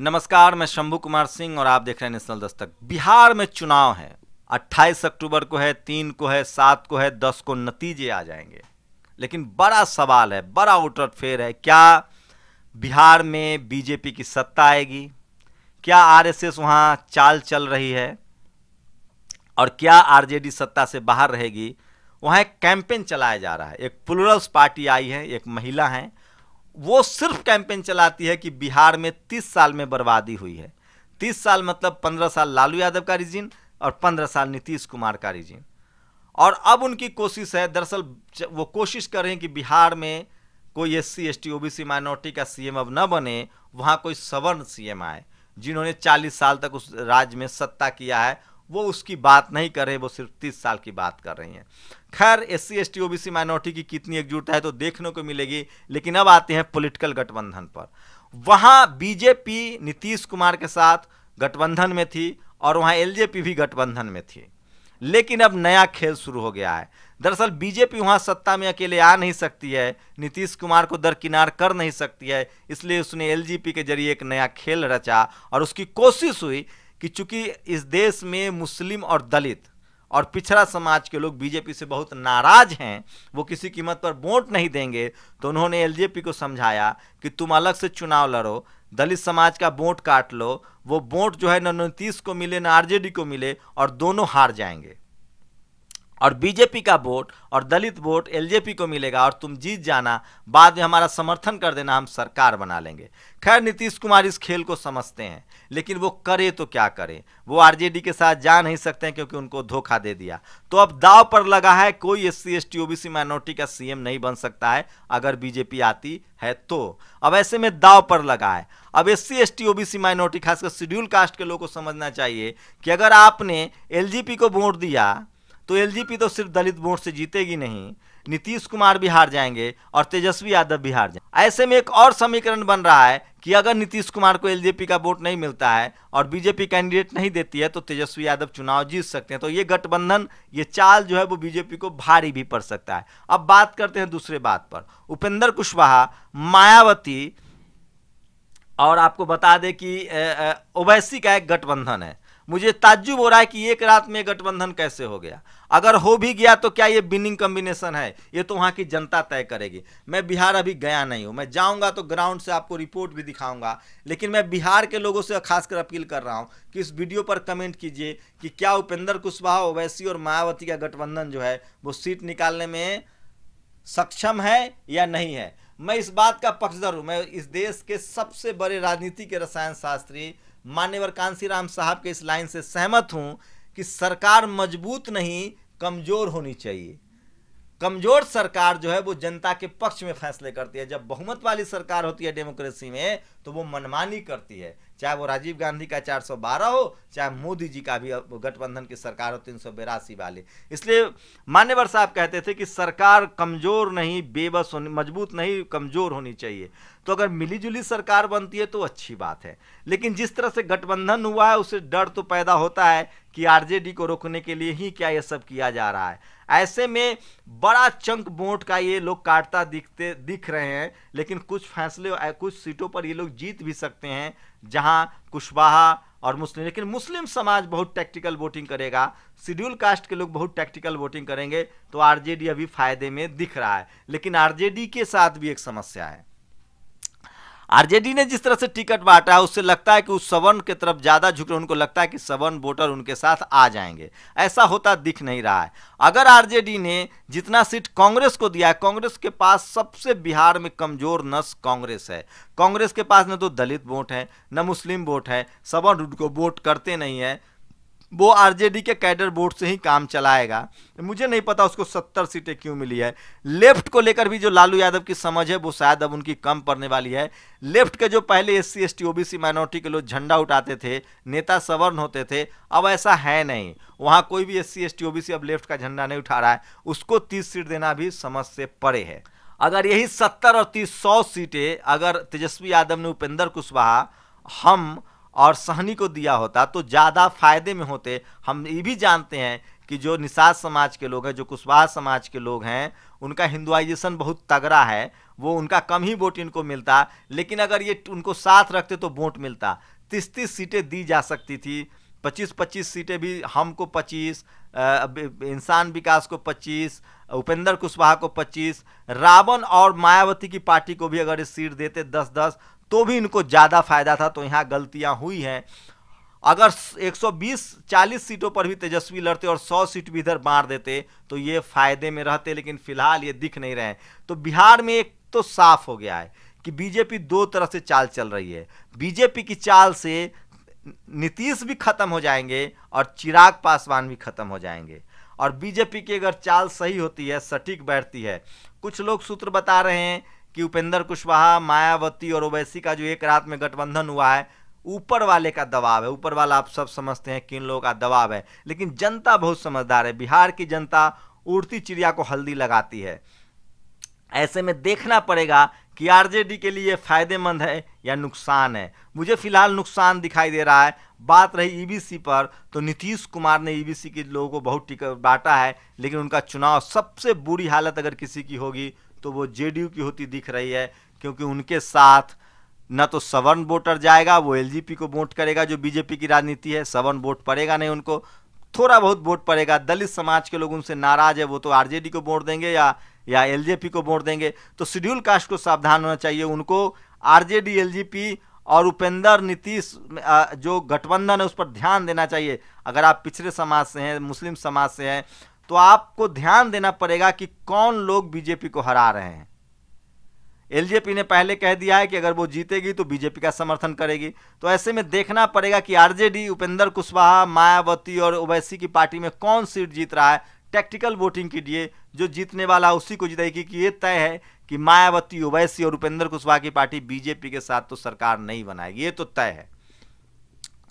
नमस्कार मैं शंभू कुमार सिंह और आप देख रहे हैं नेशनल दस्तक बिहार में चुनाव है 28 अक्टूबर को है तीन को है सात को है दस को नतीजे आ जाएंगे लेकिन बड़ा सवाल है बड़ा उठटफेर है क्या बिहार में बीजेपी की सत्ता आएगी क्या आरएसएस वहां चाल चल रही है और क्या आरजेडी सत्ता से बाहर रहेगी वहाँ एक कैंपेन चलाया जा रहा है एक प्लूरल्स पार्टी आई है एक महिला हैं वो सिर्फ कैंपेन चलाती है कि बिहार में तीस साल में बर्बादी हुई है तीस साल मतलब पंद्रह साल लालू यादव का रिजिन और पंद्रह साल नीतीश कुमार का रिजिन और अब उनकी कोशिश है दरअसल वो कोशिश कर रहे हैं कि बिहार में कोई S C S T O B C minority का सी एम अब न बने वहाँ कोई सवर्ण सी एम आए जिन्होंने चालीस साल तक उस राज्य में सत्ता किया है वो उसकी बात नहीं कर रहे वो सिर्फ तीस साल की बात कर रही हैं खैर S C S T O B C minority की कितनी एकजुट है तो देखने को मिलेगी लेकिन अब आते हैं पोलिटिकल गठबंधन पर वहाँ बीजेपी नीतीश कुमार के साथ गठबंधन में थी और वहाँ एल भी गठबंधन में थी लेकिन अब नया खेल शुरू हो गया है दरअसल बीजेपी वहाँ सत्ता में अकेले आ नहीं सकती है नीतीश कुमार को दरकिनार कर नहीं सकती है इसलिए उसने एलजीपी के जरिए एक नया खेल रचा और उसकी कोशिश हुई कि चूंकि इस देश में मुस्लिम और दलित और पिछड़ा समाज के लोग बीजेपी से बहुत नाराज हैं वो किसी कीमत पर वोट नहीं देंगे तो उन्होंने एलजेपी को समझाया कि तुम अलग से चुनाव लड़ो दलित समाज का वोट काट लो वो वोट जो है न नीतीश को मिले न आरजेडी को मिले और दोनों हार जाएंगे और बीजेपी का वोट और दलित वोट एलजेपी को मिलेगा और तुम जीत जाना बाद में हमारा समर्थन कर देना हम सरकार बना लेंगे खैर नीतीश कुमार इस खेल को समझते हैं लेकिन वो करे तो क्या करें वो आरजेडी के साथ जा नहीं सकते हैं क्योंकि उनको धोखा दे दिया तो अब दाव पर लगा है कोई S C S T C minority का सीएम नहीं बन सकता है अगर बीजेपी आती है तो अब ऐसे में दाव पर लगा है अब S C S T O C minority खासकर शेड्यूल कास्ट के लोगों को समझना चाहिए कि अगर आपने एल को वोट दिया तो एलजेपी तो सिर्फ दलित वोट से जीतेगी नहीं नीतीश कुमार बिहार जाएंगे और तेजस्वी यादव बिहार जाएंगे ऐसे में एक और समीकरण बन रहा है कि अगर नीतीश कुमार को एलजेपी का वोट नहीं मिलता है और बीजेपी कैंडिडेट नहीं देती है तो तेजस्वी यादव चुनाव जीत सकते हैं तो ये गठबंधन ये चाल जो है वो बीजेपी को भारी भी पड़ सकता है अब बात करते हैं दूसरे बात पर उपेंद्र कुशवाहा मायावती और आपको बता दें कि ओवैसी का एक गठबंधन है मुझे ताज्जुब हो रहा है कि एक रात में गठबंधन कैसे हो गया अगर हो भी गया तो क्या ये विनिंग कम्बिनेशन है ये तो वहाँ की जनता तय करेगी मैं बिहार अभी गया नहीं हूँ मैं जाऊँगा तो ग्राउंड से आपको रिपोर्ट भी दिखाऊँगा लेकिन मैं बिहार के लोगों से खासकर अपील कर रहा हूँ कि इस वीडियो पर कमेंट कीजिए कि क्या उपेंद्र कुशवाहा ओवैसी और मायावती का गठबंधन जो है वो सीट निकालने में सक्षम है या नहीं है मैं इस बात का पक्षधर हूँ मैं इस देश के सबसे बड़े राजनीति के रसायन शास्त्री मान्यवर कांसीराम साहब के इस लाइन से सहमत हूँ कि सरकार मजबूत नहीं कमज़ोर होनी चाहिए कमज़ोर सरकार जो है वो जनता के पक्ष में फैसले करती है जब बहुमत वाली सरकार होती है डेमोक्रेसी में तो वो मनमानी करती है चाहे वो राजीव गांधी का 412 हो चाहे मोदी जी का भी गठबंधन की सरकार हो तीन वाले इसलिए मान्यवर साहब कहते थे कि सरकार कमज़ोर नहीं बेबस होनी मजबूत नहीं कमज़ोर होनी चाहिए तो अगर मिलीजुली सरकार बनती है तो अच्छी बात है लेकिन जिस तरह से गठबंधन हुआ है उससे डर तो पैदा होता है कि आरजेडी को रोकने के लिए ही क्या यह सब किया जा रहा है ऐसे में बड़ा चंक वोट का ये लोग काटता दिखते दिख रहे हैं लेकिन कुछ फैसले कुछ सीटों पर ये लोग जीत भी सकते हैं जहां शाह कुशवाहा और मुस्लिम लेकिन मुस्लिम समाज बहुत टैक्टिकल वोटिंग करेगा शेड्यूल कास्ट के लोग बहुत टैक्टिकल वोटिंग करेंगे तो आरजेडी अभी फायदे में दिख रहा है लेकिन आरजेडी के साथ भी एक समस्या है आरजेडी ने जिस तरह से टिकट बांटा है उससे लगता है कि उस सवर्ण के तरफ ज़्यादा झुक रहे उनको लगता है कि सवर्ण वोटर उनके साथ आ जाएंगे ऐसा होता दिख नहीं रहा है अगर आरजेडी ने जितना सीट कांग्रेस को दिया है कांग्रेस के पास सबसे बिहार में कमज़ोर नस कांग्रेस है कांग्रेस के पास न तो दलित वोट है न मुस्लिम वोट है सवर्ण उनको वोट करते नहीं है वो आरजेडी के कैडर बोर्ड से ही काम चलाएगा मुझे नहीं पता उसको सत्तर सीटें क्यों मिली है लेफ्ट को लेकर भी जो लालू यादव की समझ है वो शायद अब उनकी कम पड़ने वाली है लेफ्ट के जो पहले S C S T O B C minority के लोग झंडा उठाते थे नेता सवर्ण होते थे अब ऐसा है नहीं वहाँ कोई भी S C S T O B C अब लेफ्ट का झंडा नहीं उठा रहा है उसको तीस सीट देना भी समझ से परे है अगर यही सत्तर और तीस सौ सीटें अगर तेजस्वी यादव ने उपेंद्र कुशवाहा हम और सहनी को दिया होता तो ज़्यादा फायदे में होते हम ये भी जानते हैं कि जो निषाद समाज के लोग हैं जो कुशवाहा समाज के लोग हैं उनका हिंदुआइजेशन बहुत तगड़ा है वो उनका कम ही वोट इनको मिलता लेकिन अगर ये उनको साथ रखते तो वोट मिलता तीस तीस सीटें दी जा सकती थी पच्चीस पच्चीस सीटें भी हमको पच्चीस इंसान विकास को पच्चीस उपेंद्र कुशवाहा को पच्चीस रावण और मायावती की पार्टी को भी अगर सीट देते दस दस तो भी इनको ज़्यादा फायदा था तो यहाँ गलतियाँ हुई हैं अगर 120 40 सीटों पर भी तेजस्वी लड़ते और 100 सीट भी इधर बांट देते तो ये फायदे में रहते लेकिन फिलहाल ये दिख नहीं रहे तो बिहार में एक तो साफ हो गया है कि बीजेपी दो तरह से चाल चल रही है बीजेपी की चाल से नीतीश भी खत्म हो जाएंगे और चिराग पासवान भी खत्म हो जाएंगे और बीजेपी की अगर चाल सही होती है सटीक बैठती है कुछ लोग सूत्र बता रहे हैं कि उपेंद्र कुशवाहा मायावती और ओवैसी का जो एक रात में गठबंधन हुआ है ऊपर वाले का दबाव है ऊपर वाला आप सब समझते हैं किन लोगों का दबाव है लेकिन जनता बहुत समझदार है बिहार की जनता उड़ती चिड़िया को हल्दी लगाती है ऐसे में देखना पड़ेगा कि आरजेडी के लिए फ़ायदेमंद है या नुकसान है मुझे फिलहाल नुकसान दिखाई दे रहा है बात रही ईबीसी पर तो नीतीश कुमार ने ईबीसी के लोगों को बहुत टिकट बांटा है लेकिन उनका चुनाव सबसे बुरी हालत अगर किसी की होगी तो वो जेडीयू की होती दिख रही है क्योंकि उनके साथ ना तो सवर्ण वोटर जाएगा वो एलजीपी को वोट करेगा जो बीजेपी की राजनीति है सवर्ण वोट पड़ेगा नहीं उनको थोड़ा बहुत वोट पड़ेगा दलित समाज के लोग उनसे नाराज है वो तो आरजेडी को वोट देंगे या या एलजेपी को वोट देंगे तो शेड्यूल कास्ट को सावधान होना चाहिए उनको आरजेडी एलजेपी और उपेंद्र नीतीश जो गठबंधन है उस पर ध्यान देना चाहिए अगर आप पिछड़े समाज से हैं मुस्लिम समाज से हैं तो आपको ध्यान देना पड़ेगा कि कौन लोग बीजेपी को हरा रहे हैं एलजेपी ने पहले कह दिया है कि अगर वो जीतेगी तो बीजेपी का समर्थन करेगी तो ऐसे में देखना पड़ेगा कि आरजेडी उपेंद्र कुशवाहा मायावती और ओवैसी की पार्टी में कौन सीट जीत रहा है टैक्टिकल वोटिंग के लिए जो जीतने वाला उसी को जीतेगी कि ये तय है कि मायावती ओवैसी और उपेंद्र कुशवाहा की पार्टी बीजेपी के साथ तो सरकार नहीं बनाएगी ये तो तय है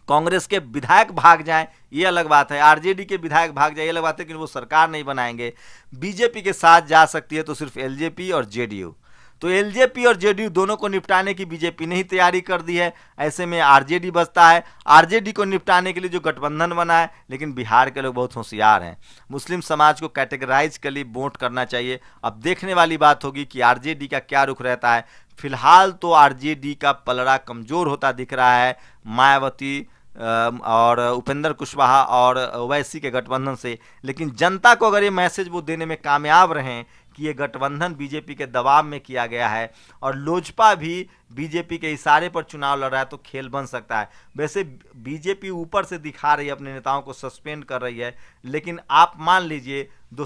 कांग्रेस के विधायक भाग जाएं ये अलग बात है आरजेडी के विधायक भाग जाए ये अलग बात है कि वो सरकार नहीं बनाएंगे बीजेपी के साथ जा सकती है तो सिर्फ एलजेपी और जेडीयू तो एलजेपी और जेडीयू दोनों को निपटाने की बीजेपी ने ही तैयारी कर दी है ऐसे में आरजेडी बचता है आरजेडी को निपटाने के लिए जो गठबंधन बना है लेकिन बिहार के लोग बहुत होशियार हैं मुस्लिम समाज को कैटेगराइज के लिए वोट करना चाहिए अब देखने वाली बात होगी कि आरजेडी का क्या रुख रहता है फिलहाल तो आरजेडी का पलड़ा कमज़ोर होता दिख रहा है मायावती और उपेंद्र कुशवाहा और ओवैसी के गठबंधन से लेकिन जनता को अगर ये मैसेज वो देने में कामयाब रहें कि ये गठबंधन बीजेपी के दबाव में किया गया है और लोजपा भी बीजेपी के इशारे पर चुनाव लड़ रहा है तो खेल बन सकता है वैसे बीजेपी ऊपर से दिखा रही है अपने नेताओं को सस्पेंड कर रही है लेकिन आप मान लीजिए दो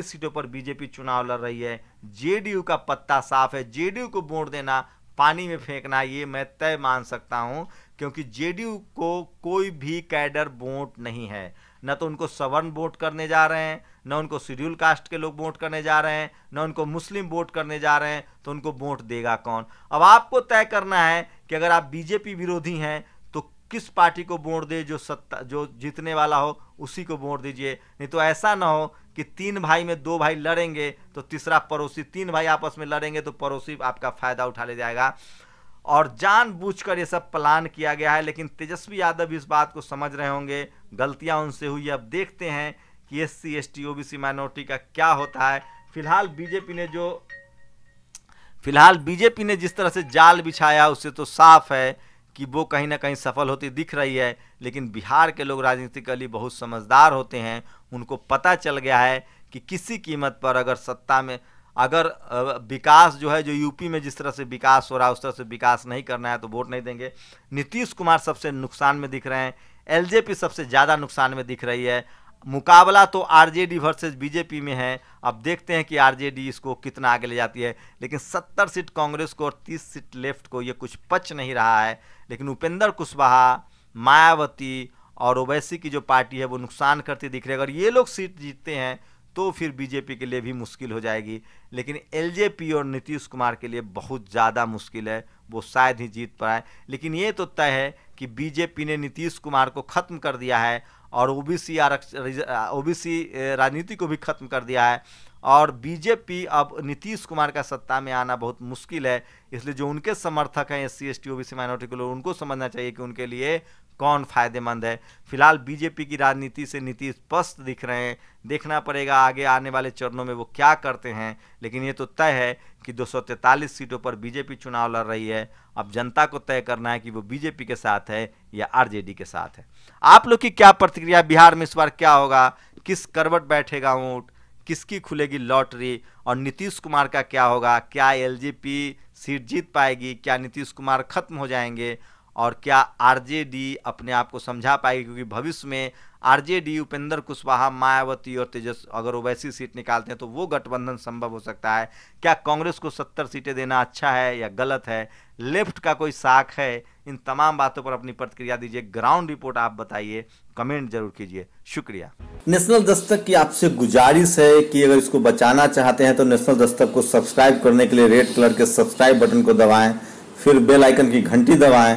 सीटों पर बीजेपी चुनाव लड़ रही है जेडीयू का पत्ता साफ है जेडीयू को वोट देना पानी में फेंकना ये मैं तय मान सकता हूँ क्योंकि जेडीयू को कोई भी कैडर वोट नहीं है न तो उनको सवर्ण वोट करने जा रहे हैं न उनको शेड्यूल कास्ट के लोग वोट करने जा रहे हैं न उनको मुस्लिम वोट करने जा रहे हैं तो उनको वोट देगा कौन अब आपको तय करना है कि अगर आप बीजेपी विरोधी हैं तो किस पार्टी को वोट दे जो सत्ता जो जीतने वाला हो उसी को वोट दीजिए नहीं तो ऐसा ना हो कि तीन भाई में दो भाई लड़ेंगे तो तीसरा पड़ोसी तीन भाई आपस में लड़ेंगे तो पड़ोसी आपका फ़ायदा उठा ले जाएगा और जानबूझकर ये सब प्लान किया गया है लेकिन तेजस्वी यादव इस बात को समझ रहे होंगे गलतियां उनसे हुई अब देखते हैं कि S C S T O B C minority का क्या होता है फिलहाल बीजेपी ने जो फिलहाल बीजेपी ने जिस तरह से जाल बिछाया उससे तो साफ है कि वो कहीं ना कहीं सफल होती दिख रही है लेकिन बिहार के लोग राजनीतिकली बहुत समझदार होते हैं उनको पता चल गया है कि किसी कीमत पर अगर सत्ता में अगर विकास जो है जो यूपी में जिस तरह से विकास हो रहा है उस तरह से विकास नहीं करना है तो वोट नहीं देंगे नीतीश कुमार सबसे नुकसान में दिख रहे हैं एलजेपी सबसे ज़्यादा नुकसान में दिख रही है मुकाबला तो आरजेडी वर्सेस बीजेपी में है अब देखते हैं कि आरजेडी इसको कितना आगे ले जाती है लेकिन 70 सीट कांग्रेस को और 30 सीट लेफ्ट को ये कुछ पच नहीं रहा है लेकिन उपेंद्र कुशवाहा मायावती और ओवैसी की जो पार्टी है वो नुकसान करती दिख रही है अगर ये लोग सीट जीतते हैं तो फिर बीजेपी के लिए भी मुश्किल हो जाएगी लेकिन एलजेपी और नीतीश कुमार के लिए बहुत ज़्यादा मुश्किल है वो शायद ही जीत पाए लेकिन ये तो तय है कि बीजेपी ने नीतीश कुमार को ख़त्म कर दिया है और ओबीसी आरक्षण ओबीसी राजनीति को भी ख़त्म कर दिया है और बीजेपी अब नीतीश कुमार का सत्ता में आना बहुत मुश्किल है इसलिए जो उनके समर्थक हैं S C S T O B C minority के लोग उनको समझना चाहिए कि उनके लिए कौन फायदेमंद है फिलहाल बीजेपी की राजनीति से नीति स्पष्ट दिख रहे हैं देखना पड़ेगा आगे आने वाले चरणों में वो क्या करते हैं लेकिन ये तो तय है कि दो सीटों पर बीजेपी चुनाव लड़ रही है अब जनता को तय करना है कि वो बीजेपी के साथ है या आरजेडी के साथ है आप लोग की क्या प्रतिक्रिया बिहार में इस बार क्या होगा किस करवट बैठेगा ऊँट किसकी खुलेगी लॉटरी और नीतीश कुमार का क्या होगा क्या एलजेपी सीट जीत पाएगी क्या नीतीश कुमार खत्म हो जाएंगे और क्या आरजेडी अपने आप को समझा पाएगी क्योंकि भविष्य में आरजेडी उपेंद्र कुशवाहा मायावती और तेजस अगर ओवैसी सीट निकालते हैं तो वो गठबंधन संभव हो सकता है क्या कांग्रेस को सत्तर सीटें देना अच्छा है या गलत है लेफ्ट का कोई साख है इन तमाम बातों पर अपनी प्रतिक्रिया दीजिए ग्राउंड रिपोर्ट आप बताइए कमेंट जरूर कीजिए शुक्रिया नेशनल दस्तक की आपसे गुजारिश है कि अगर इसको बचाना चाहते हैं तो नेशनल दस्तक को सब्सक्राइब करने के लिए रेड कलर के सब्सक्राइब बटन को दबाएं फिर बेल आइकन की घंटी दबाएं